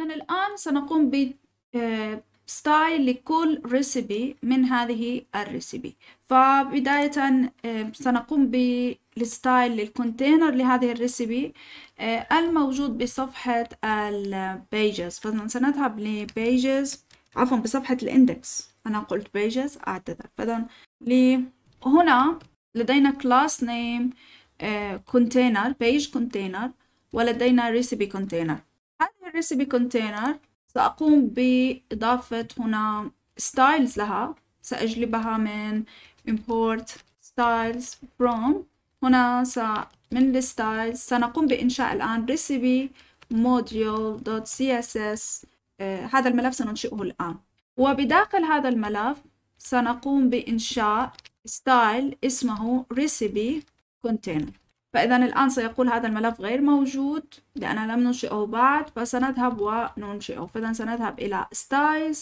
إذا الآن سنقوم ستايل آه، لكل ريسيبي من هذه الريسيبي فبداية آه، سنقوم بالستايل للكونتينر لهذه الريسيبي آه، الموجود بصفحة البيجز فسنذهب لبيجز عفوا بصفحة الاندكس أنا قلت بيجز أعتذر فإذا هنا لدينا كلاس نيم كونتينر بيج كونتينر ولدينا ريسيبي كونتينر الريسبي كونتينر سأقوم بإضافة هنا styles لها سأجلبها من import styles from هنا س من الستايلز سنقوم بإنشاء الآن recipe module.css آه هذا الملف سننشئه الآن وبداخل هذا الملف سنقوم بإنشاء ستايل اسمه recipe container فإذا الآن سيقول هذا الملف غير موجود لأن لم ننشئه بعد فسنذهب وننشئه فإذا سنذهب إلى styles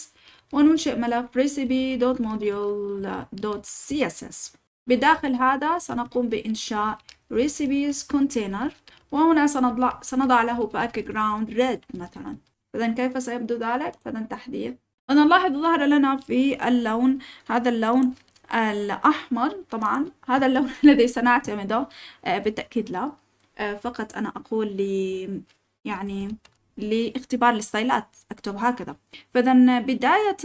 وننشئ ملف recipe.module.css بداخل هذا سنقوم بإنشاء recipes container وهنا سنضع, سنضع له باك جراوند red مثلا إذا كيف سيبدو ذلك؟ فإذا تحديث نلاحظ ظهر لنا في اللون هذا اللون الأحمر طبعا هذا اللون الذي سنعتمده آه، بالتأكيد لا آه، فقط أنا أقول لي يعني لاختبار الستايلات أكتب هكذا فإذا بداية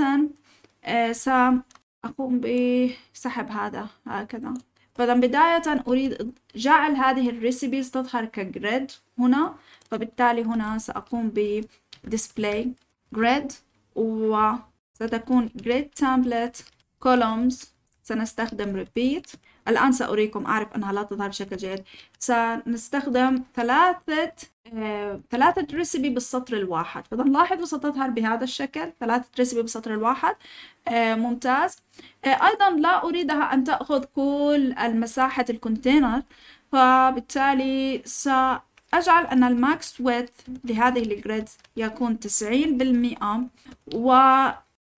آه، سأقوم بسحب هذا هكذا فإذا بداية أريد جعل هذه الريسيبيز تظهر كجريد هنا فبالتالي هنا سأقوم ب display grid وستكون grid template columns سنستخدم repeat الآن سأريكم أعرف أنها لا تظهر بشكل جيد سنستخدم ثلاثة آه، ثلاثة ريسبي بالسطر الواحد لاحظوا ستظهر بهذا الشكل ثلاثة ريسبي بالسطر الواحد آه، ممتاز آه، أيضا لا أريدها أن تأخذ كل المساحة الكونتينر فبالتالي سأجعل أن الماكس ويت لهذه الجريد يكون تسعين بالمئة و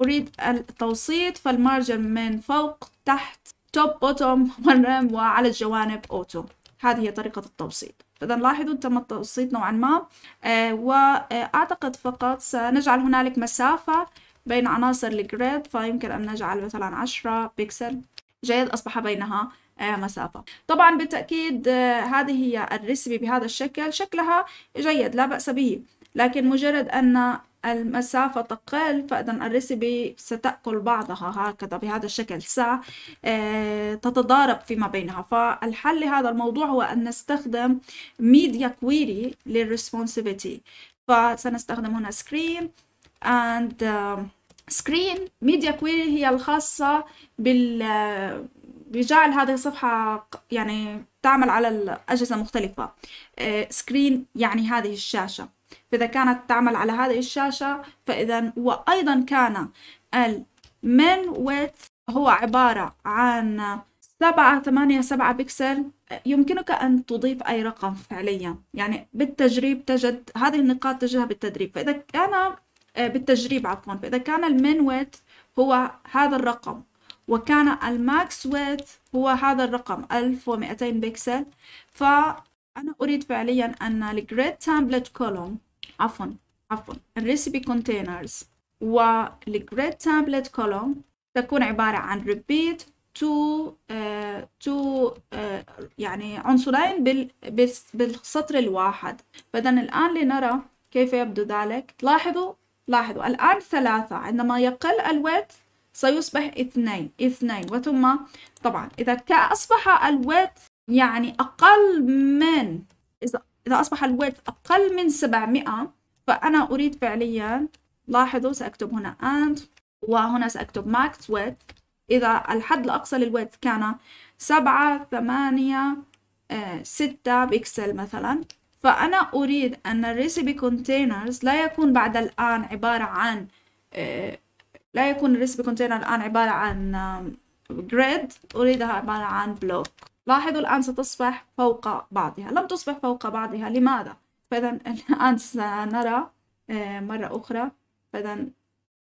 أريد التوسيط فالمارجن من فوق تحت توب بوتوم مرة وعلى الجوانب أوتو هذه هي طريقة التوسيط إذا لاحظوا تم التوسيط نوعا ما آه وأعتقد فقط سنجعل هنالك مسافة بين عناصر الجريد فيمكن أن نجعل مثلا 10 بيكسل جيد أصبح بينها آه، مسافة طبعا بالتأكيد آه، هذه هي الرسبي بهذا الشكل شكلها جيد لا بأس به لكن مجرد أن المسافة تقل فإذا الريسبي ستأكل بعضها هكذا بهذا الشكل ستتضارب آه، فيما بينها فالحل لهذا الموضوع هو أن نستخدم ميديا كويري للريسبونسيفيتي فسنستخدم هنا سكرين and سكرين ميديا كويري هي الخاصة بال آه، بجعل هذه الصفحة يعني تعمل على الأجهزة المختلفة سكرين آه، يعني هذه الشاشة فإذا كانت تعمل على هذه الشاشة فإذا وأيضا كان المين ويت هو عبارة عن سبعة ثمانية سبعة بكسل يمكنك أن تضيف أي رقم فعليا يعني بالتجريب تجد هذه النقاط تجدها بالتدريب فإذا كان آه، بالتجريب عفوا فإذا كان المين ويت هو هذا الرقم وكان الماكس ويت هو هذا الرقم 1200 بكسل ف أنا أريد فعليا أن الجريد تامبلت كولوم عفوا عفوا الريسبي كونتينرز والجريد تامبلت كولوم تكون عبارة عن ريبيت تو آه، تو آه، يعني عنصرين بال بالسطر الواحد فإذا الآن لنرى كيف يبدو ذلك لاحظوا لاحظوا الآن ثلاثة عندما يقل الويت سيصبح اثنين اثنين وثم طبعا إذا أصبح الويت يعني أقل من إذا إذا أصبح الويت أقل من 700 فأنا أريد فعليا لاحظوا سأكتب هنا and وهنا سأكتب max width إذا الحد الأقصى للويت كان سبعة ثمانية آه، ستة بيكسل مثلا فأنا أريد أن الريسيبي كونتينرز لا يكون بعد الآن عبارة عن آه، لا يكون الريسيبي كونتينر الآن عبارة عن جريد أريدها عبارة عن بلوك لاحظوا الآن ستصبح فوق بعضها لم تصبح فوق بعضها لماذا؟ فإذا الآن سنرى آه، مرة أخرى فإذا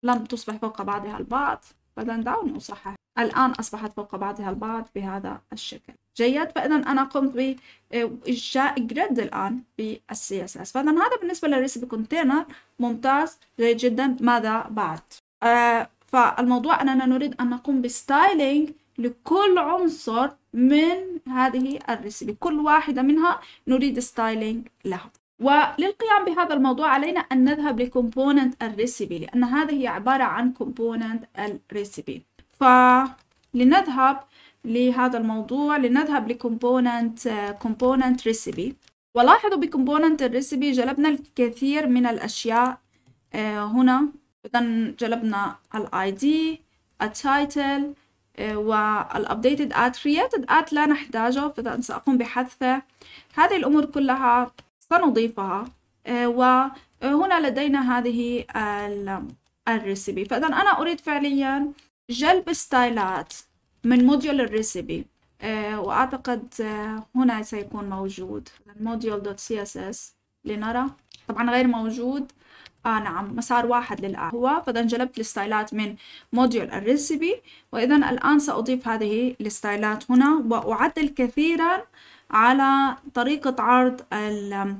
لم تصبح فوق بعضها البعض فإذا دعوني أصحح الآن أصبحت فوق بعضها البعض بهذا الشكل جيد فإذا أنا قمت بإنشاء آه، جريد الآن بالسي اس اس فإذا هذا بالنسبة للريسبي كونتينر ممتاز جيد جدا ماذا بعد؟ آه فالموضوع أننا نريد أن نقوم بستايلينج لكل عنصر من هذه الرسم كل واحدة منها نريد ستايلينج لها وللقيام بهذا الموضوع علينا أن نذهب لكومبوننت الريسيبي لأن هذه هي عبارة عن كومبوننت الريسبي فلنذهب لهذا الموضوع لنذهب لكومبوننت كومبوننت ريسيبي ولاحظوا بكومبوننت الريسيبي جلبنا الكثير من الأشياء آه، هنا إذا جلبنا ال ID التايتل والابديتد ات created ات لا نحتاجه فاذا ساقوم بحذفه هذه الامور كلها سنضيفها وهنا لدينا هذه الريسيبي فاذا انا اريد فعليا جلب ستايلات من موديول الريسبي واعتقد هنا سيكون موجود موديول دوت سي اس اس لنرى طبعا غير موجود آه نعم مسار واحد للآن هو فإذا جلبت الستايلات من موديول الريسبي وإذا الآن سأضيف هذه الستايلات هنا وأعدل كثيرا على طريقة عرض ال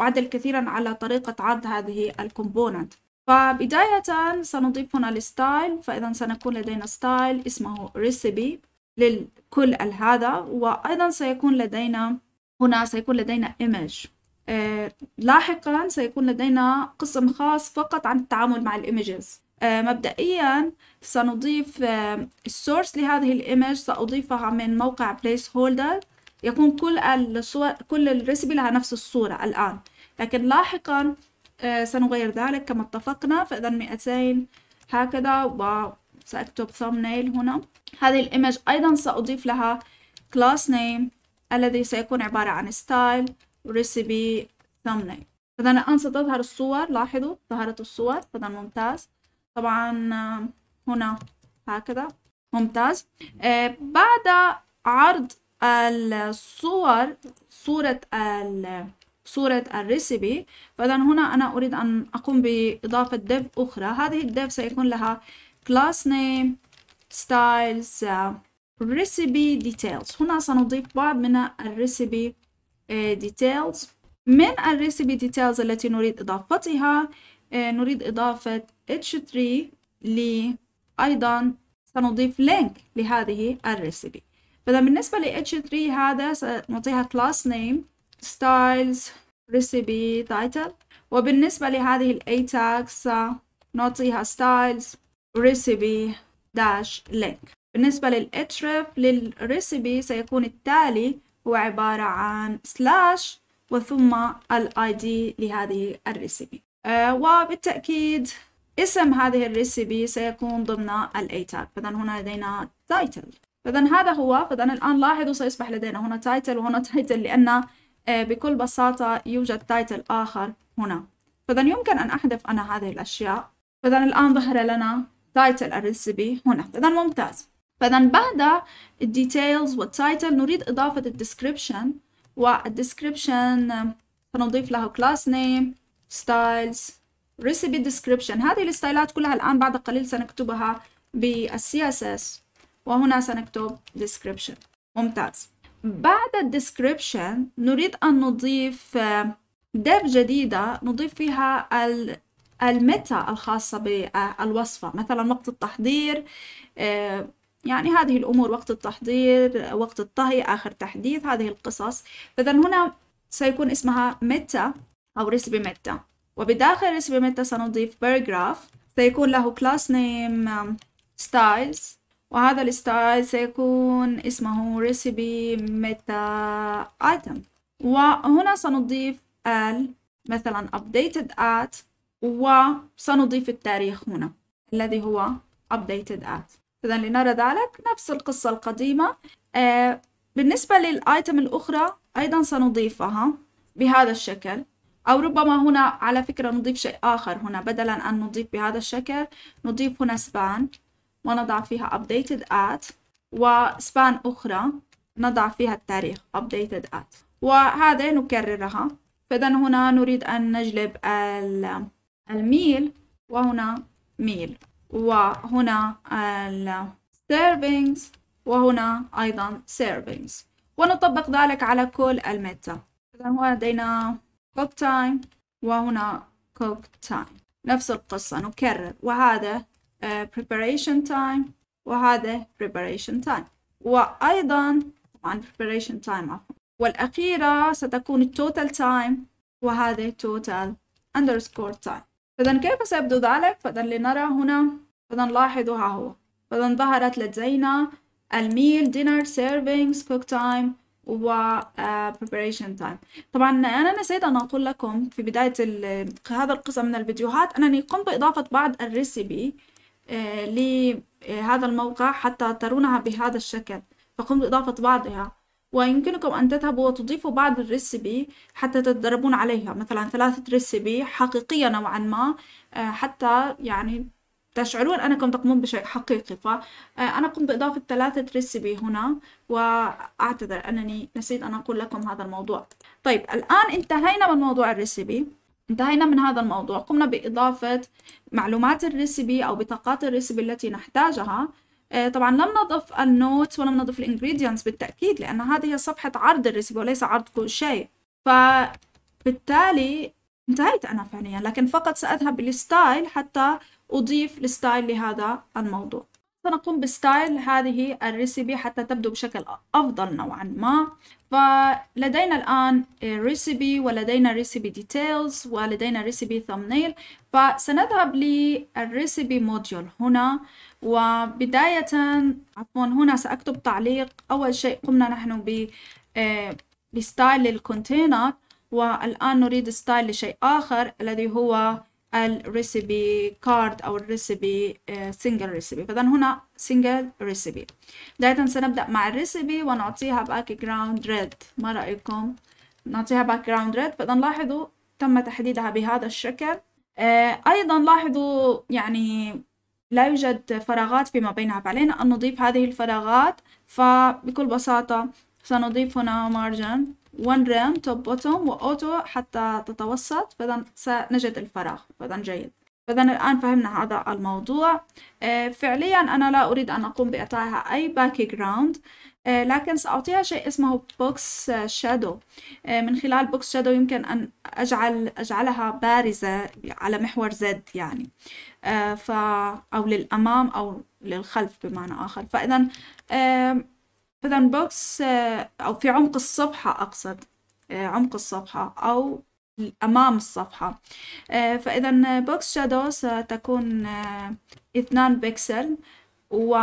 أعدل كثيرا على طريقة عرض هذه الكومبوننت فبداية سنضيف هنا الستايل فإذا سنكون لدينا ستايل اسمه ريسبي لكل هذا وأيضا سيكون لدينا هنا سيكون لدينا image آه، لاحقا سيكون لدينا قسم خاص فقط عن التعامل مع الإيمجز آه، مبدئيا سنضيف السورس آه، لهذه الإيمج سأضيفها من موقع بليس هولدر يكون كل الصور كل الريسبي لها نفس الصورة الآن لكن لاحقا سنغير ذلك كما اتفقنا فإذا 200 هكذا وسأكتب نيل هنا هذه الإيمج أيضا سأضيف لها class name الذي سيكون عبارة عن style recipe thumbnail فده أنا أنسى تظهر الصور لاحظوا ظهرت الصور فده ممتاز طبعا آه، هنا هكذا ممتاز آه بعد عرض الصور صورة ال صورة الريسيبي فإذا هنا أنا أريد أن أقوم بإضافة ديف أخرى هذه الديف سيكون لها class name styles آه، recipe details هنا سنضيف بعض من الريسيبي آه، details من الريسيبي details التي نريد إضافتها آه، نريد إضافة H3 ل أيضا سنضيف link لهذه الريسيبي فإذا بالنسبة ل H3 هذا سنعطيها class name styles recipe title وبالنسبة لهذه ال A tag سنعطيها styles recipe dash link بالنسبة لل href للريسيبي سيكون التالي هو عبارة عن سلاش وثم الاي دي لهذه الريسيبي آه وبالتأكيد اسم هذه الريسيبي سيكون ضمن الاي تاج فإذا هنا لدينا تايتل فإذا هذا هو فإذا الآن لاحظوا سيصبح لدينا هنا تايتل وهنا تايتل لأن أه، بكل بساطة يوجد تايتل آخر هنا فإذا يمكن أن أحذف أنا هذه الأشياء فإذا الآن ظهر لنا تايتل الريسيبي هنا إذا ممتاز فإذا بعد الديتيلز والتايتل نريد إضافة الديسكريبشن والديسكريبشن سنضيف له كلاس نيم ستايلز ريسيبي ديسكريبشن هذه الستايلات كلها الآن بعد قليل سنكتبها بالسي اس اس وهنا سنكتب description ممتاز بعد الديسكريبشن نريد أن نضيف ديف um، جديدة نضيف فيها ال الميتا الخاصة بالوصفة uh، مثلا وقت التحضير um، يعني هذه الأمور وقت التحضير وقت الطهي آخر تحديث هذه القصص فإذا هنا سيكون اسمها متى أو ريسبي متى وبداخل ريسبي متى سنضيف باراجراف سيكون له كلاس نيم ستايلز وهذا الستايل سيكون اسمه ريسبي متى ايتم وهنا سنضيف ال مثلا updated at وسنضيف التاريخ هنا الذي هو updated at إذا لنرى ذلك نفس القصة القديمة آه بالنسبة للآيتم الأخرى أيضا سنضيفها بهذا الشكل أو ربما هنا على فكرة نضيف شيء آخر هنا بدلا أن نضيف بهذا الشكل نضيف هنا سبان ونضع فيها updated at وسبان أخرى نضع فيها التاريخ updated at وهذا نكررها فإذا هنا نريد أن نجلب الميل وهنا ميل وهنا ال servings وهنا أيضا servings ونطبق ذلك على كل الميتا إذا هو لدينا cook time وهنا cook time نفس القصة نكرر وهذا preparation time وهذا preparation time وأيضا طبعا preparation time عفوا والأخيرة ستكون total time وهذا total underscore time فإذا كيف سيبدو ذلك؟ فإذا لنرى هنا فإذا لاحظوا ها هو فإذا ظهرت لدينا الميل دينر سيرفينجز كوك تايم و آه، preparation time طبعا أنا نسيت أن أقول لكم في بداية هذا القسم من الفيديوهات أنني قمت بإضافة بعض الريسيبي آه، لهذا الموقع حتى ترونها بهذا الشكل فقمت بإضافة بعضها ويمكنكم أن تذهبوا وتضيفوا بعض الريسبي حتى تتدربون عليها مثلا ثلاثة ريسبي حقيقية نوعا ما آه، حتى يعني تشعرون أنكم تقومون بشيء حقيقي فأنا آه، قمت بإضافة ثلاثة ريسبي هنا وأعتذر أنني نسيت أن أقول لكم هذا الموضوع طيب الآن انتهينا من موضوع الريسبي انتهينا من هذا الموضوع قمنا بإضافة معلومات الريسبي أو بطاقات الريسبي التي نحتاجها آه، طبعا لم نضف النوت ولم نضف الانجريدينتس بالتأكيد لأن هذه هي صفحة عرض الريسيبي وليس عرض كل شيء فبالتالي انتهيت أنا فعليا لكن فقط سأذهب للستايل حتى أضيف الستايل لهذا الموضوع سنقوم بستايل هذه الريسيبي حتى تبدو بشكل أفضل نوعا ما فلدينا الآن ريسيبي ولدينا ريسيبي ديتيلز ولدينا ريسيبي ثمنيل فسنذهب للريسيبي موديول هنا وبداية عفوا هنا سأكتب تعليق أول شيء قمنا نحن ب آه، بستايل الكونتينر والآن نريد ستايل لشيء آخر الذي هو الريسيبي كارد أو الريسيبي سنجل ريسيبي فإذا هنا سنجل ريسيبي بداية سنبدأ مع الريسيبي ونعطيها باك جراوند ريد ما رأيكم؟ نعطيها باك جراوند ريد فإذا لاحظوا تم تحديدها بهذا الشكل آه، أيضا لاحظوا يعني لا يوجد فراغات فيما بينها فعلينا أن نضيف هذه الفراغات فبكل بساطة سنضيف هنا margin one rem top bottom وأوتو حتى تتوسط فإذا سنجد الفراغ فإذا جيد فإذا الآن فهمنا هذا الموضوع آه، فعليا أنا لا أريد أن أقوم بإعطائها أي باك جراوند آه، لكن سأعطيها شيء اسمه بوكس شادو آه، من خلال بوكس شادو يمكن أن أجعل أجعلها بارزة على محور زد يعني آه، ف أو للأمام أو للخلف بمعنى آخر فإذا فإذا بوكس أو في عمق الصفحة أقصد عمق الصفحة أو أمام الصفحة فإذا بوكس شادو ستكون اثنان بكسل و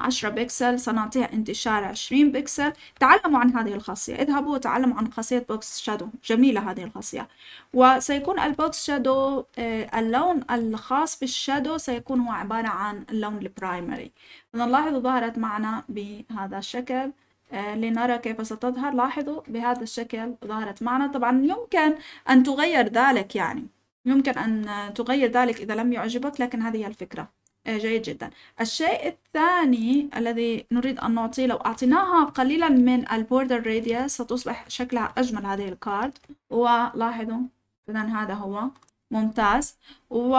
10 بكسل سنعطيها انتشار 20 بكسل تعلموا عن هذه الخاصية اذهبوا وتعلموا عن خاصية بوكس شادو جميلة هذه الخاصية وسيكون البوكس شادو آه، اللون الخاص بالشادو سيكون هو عبارة عن اللون البرايمري نلاحظ ظهرت معنا بهذا الشكل آه، لنرى كيف ستظهر لاحظوا بهذا الشكل ظهرت معنا طبعا يمكن أن تغير ذلك يعني يمكن أن تغير ذلك إذا لم يعجبك لكن هذه هي الفكرة آه، جيد جدا الشيء الثاني الذي نريد أن نعطيه لو أعطيناها قليلا من البوردر راديوس ستصبح شكلها أجمل هذه الكارد ولاحظوا إذا هذا هو ممتاز و...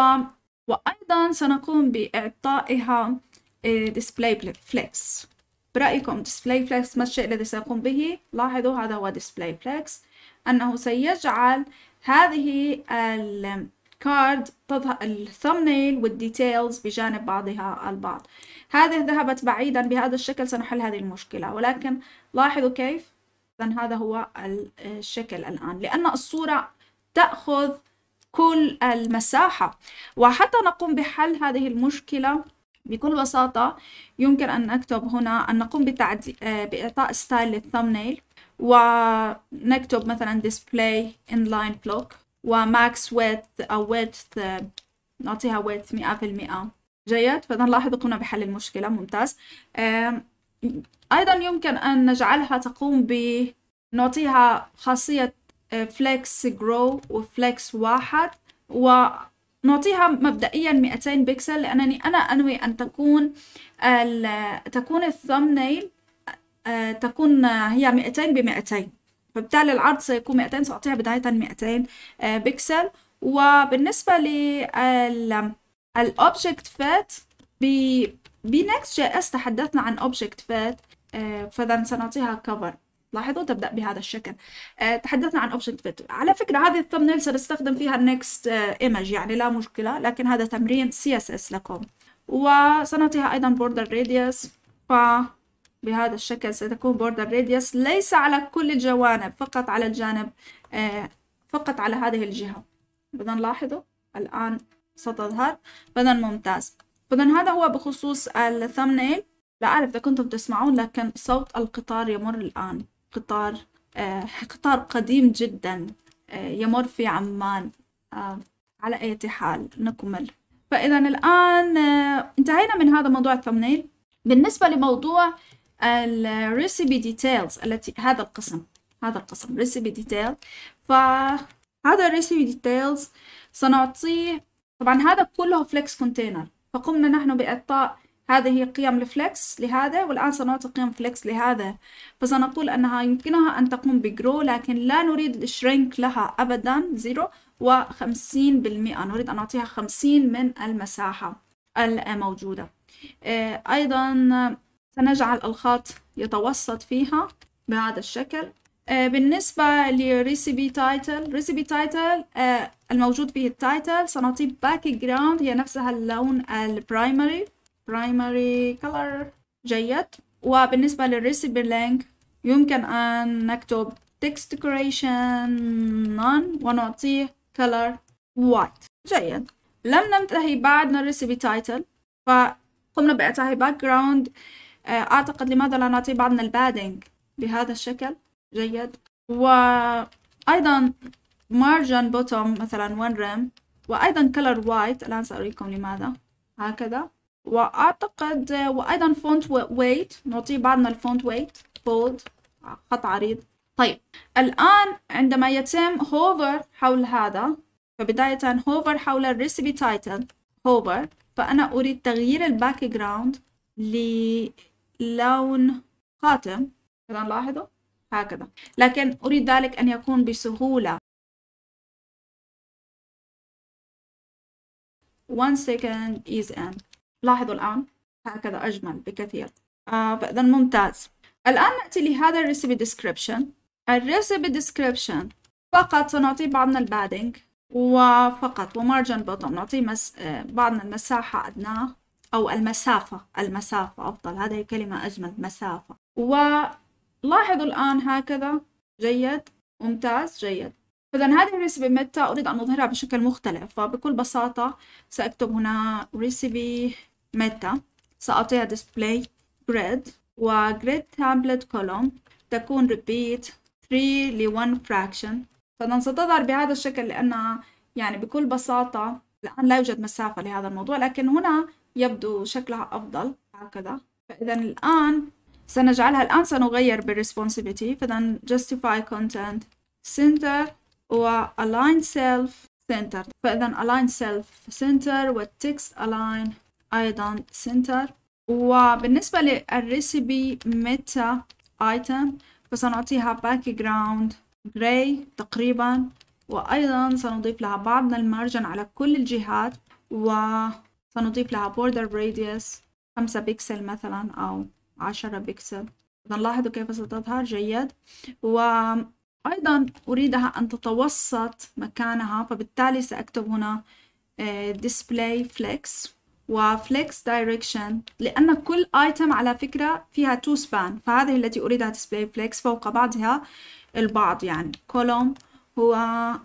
وأيضا سنقوم بإعطائها آه، display flex برأيكم display flex ما الشيء الذي سيقوم به لاحظوا هذا هو display flex أنه سيجعل هذه ال كارد تظهر الثمنيل والديتيلز بجانب بعضها البعض هذه ذهبت بعيدا بهذا الشكل سنحل هذه المشكلة ولكن لاحظوا كيف إذن هذا هو الشكل الآن لأن الصورة تأخذ كل المساحة وحتى نقوم بحل هذه المشكلة بكل بساطة يمكن أن نكتب هنا أن نقوم بتعدي... بإعطاء ستايل للثمنيل ونكتب مثلا display inline block وماكس ويت أو ويث نعطيها ويت مئة في المئة جيد لاحظوا قمنا بحل المشكلة ممتاز أيضا يمكن أن نجعلها تقوم ب نعطيها خاصية فليكس جرو وفليكس واحد ونعطيها مبدئيا 200 بكسل لأنني أنا أنوي أن تكون تكون الثمنيل آه، تكون هي 200 ب 200 فبالتالي العرض سيكون 200 بداية 200 آه، بكسل وبالنسبة للأوبجكت فات بنكست جي اس تحدثنا عن أوبجكت آه، فات فإذا سنعطيها كفر لاحظوا تبدأ بهذا الشكل آه، تحدثنا عن أوبجكت فات على فكرة هذه الثمنيل سنستخدم فيها النكست ايمج يعني لا مشكلة لكن هذا تمرين سي اس اس لكم وسنعطيها أيضا بوردر راديوس ف بهذا الشكل ستكون border radius ليس على كل الجوانب فقط على الجانب آه، فقط على هذه الجهة بدنا نلاحظه الآن ستظهر بدنا ممتاز بدنا هذا هو بخصوص الثمنيل لا أعرف إذا كنتم تسمعون لكن صوت القطار يمر الآن قطار آه، قطار قديم جدا آه، يمر في عمان على أي حال نكمل فإذا الآن انتهينا من هذا موضوع الثمنيل بالنسبة لموضوع الريسيبي ديتيلز التي هذا القسم هذا القسم ريسيبي ديتيل فهذا الريسيبي ديتيلز سنعطيه طبعا هذا كله فليكس كونتينر فقمنا نحن بإعطاء هذه قيم الفليكس لهذا والآن سنعطي قيم فليكس لهذا فسنقول أنها يمكنها أن تقوم بجرو لكن لا نريد الشرينك لها أبدا زيرو وخمسين بالمئة نريد أن نعطيها خمسين من المساحة الموجودة آه، أيضا فنجعل الخط يتوسط فيها بهذا الشكل آه، بالنسبة لريسيبي تايتل ريسيبي تايتل آه، الموجود فيه التايتل سنعطيه باك جراوند هي نفسها اللون البرايمري برايمري كلر جيد وبالنسبة للريسيبي لينك يمكن أن نكتب text decoration none ونعطيه color white جيد لم ننتهي بعد من الريسيبي تايتل فقمنا بإعطائه باك جراوند آه، أعتقد لماذا لا نعطي بعضنا البادنج بهذا الشكل جيد وأيضا مارجن بوتوم مثلا وين ريم وأيضا كلر وايت الآن سأريكم لماذا هكذا وأعتقد آه، وأيضا فونت ويت نعطي بعضنا الفونت ويت بولد خط عريض طيب الآن عندما يتم هوفر حول هذا فبداية هوفر حول الريسبي تايتل هوفر فأنا أريد تغيير الباك جراوند لون خاتم كده نلاحظه هكذا لكن أريد ذلك أن يكون بسهولة one second is end لاحظوا الآن هكذا أجمل بكثير آه فإذا ممتاز الآن نأتي لهذا الريسيبي ديسكريبشن الريسيبي ديسكريبشن فقط سنعطي بعضنا البادنج وفقط ومارجن بوتوم نعطيه مس... آه، بعضنا المساحة أدناه أو المسافة المسافة أفضل هذه كلمة أجمل مسافة ولاحظوا الآن هكذا جيد ممتاز جيد إذا هذه الريسيبي متى أريد أن أظهرها بشكل مختلف فبكل بساطة سأكتب هنا ريسيبي متى سأعطيها display grid و grid template column تكون repeat 3 ل 1 fraction فإذا ستظهر بهذا الشكل لأنها يعني بكل بساطة الآن لا يوجد مسافة لهذا الموضوع لكن هنا يبدو شكلها أفضل هكذا فإذا الآن سنجعلها الآن سنغير بالresponsibility فإذا justify content center و align self center فإذا align self center text align أيضا center وبالنسبة للريسيبي ميتا ايتم فسنعطيها باك جراوند جراي تقريبا وأيضا سنضيف لها بعض من المارجن على كل الجهات و فنضيف لها border radius خمسة بكسل مثلا أو عشرة بكسل لاحظوا كيف ستظهر جيد وأيضا أريدها أن تتوسط مكانها فبالتالي سأكتب هنا آه، display flex وفليكس دايركشن لأن كل آيتم على فكرة فيها تو سبان فهذه التي أريدها display فليكس فوق بعضها البعض يعني column هو آه،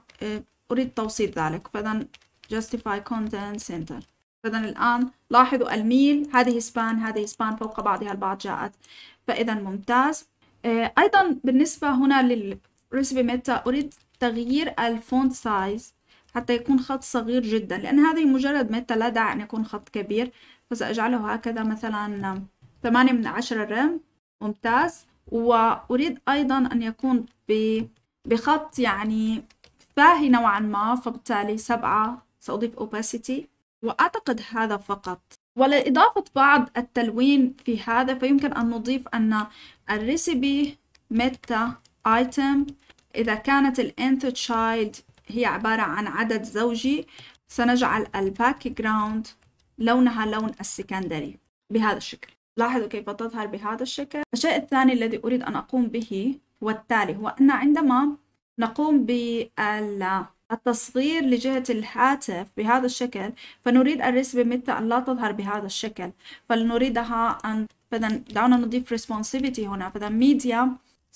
أريد توسيط ذلك فإذا justify content center فإذا الآن لاحظوا الميل هذه سبان هذه سبان فوق بعضها البعض جاءت فإذا ممتاز آه، أيضا بالنسبة هنا للريسبي ميتا أريد تغيير الفونت سايز حتى يكون خط صغير جدا لأن هذه مجرد ميتا لا داعي أن يكون خط كبير فسأجعله هكذا مثلا ثمانية من عشرة رم ممتاز وأريد أيضا أن يكون بخط يعني فاهي نوعا ما فبالتالي سبعة سأضيف opacity وأعتقد هذا فقط ولإضافة بعض التلوين في هذا فيمكن أن نضيف أن الريسبي ميتا ايتم إذا كانت الانث تشايلد هي عبارة عن عدد زوجي سنجعل الباك جراوند لونها لون السكندري بهذا الشكل لاحظوا كيف تظهر بهذا الشكل الشيء الثاني الذي أريد أن أقوم به هو التالي هو أن عندما نقوم بال التصغير لجهة الهاتف بهذا الشكل فنريد الرسبة متى أن لا تظهر بهذا الشكل فلنريدها أن فدن دعونا نضيف responsivity هنا فدن media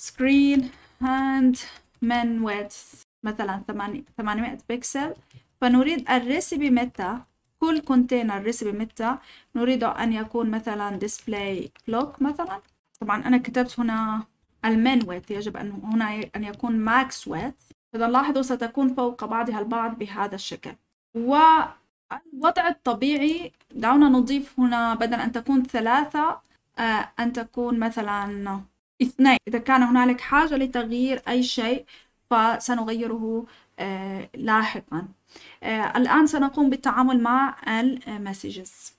screen hand من width مثلا 800 بكسل فنريد الريسبي متى كل كونتينر ريسبي متى نريده أن يكون مثلا display block مثلا طبعا أنا كتبت هنا المين ويت يجب أن هنا أن يكون ماكس ويت إذا لاحظوا ستكون فوق بعضها البعض بهذا الشكل والوضع الطبيعي دعونا نضيف هنا بدل أن تكون ثلاثة آه، أن تكون مثلا اثنين إذا كان هنالك حاجة لتغيير أي شيء فسنغيره آه، لاحقا آه، الآن سنقوم بالتعامل مع المسجز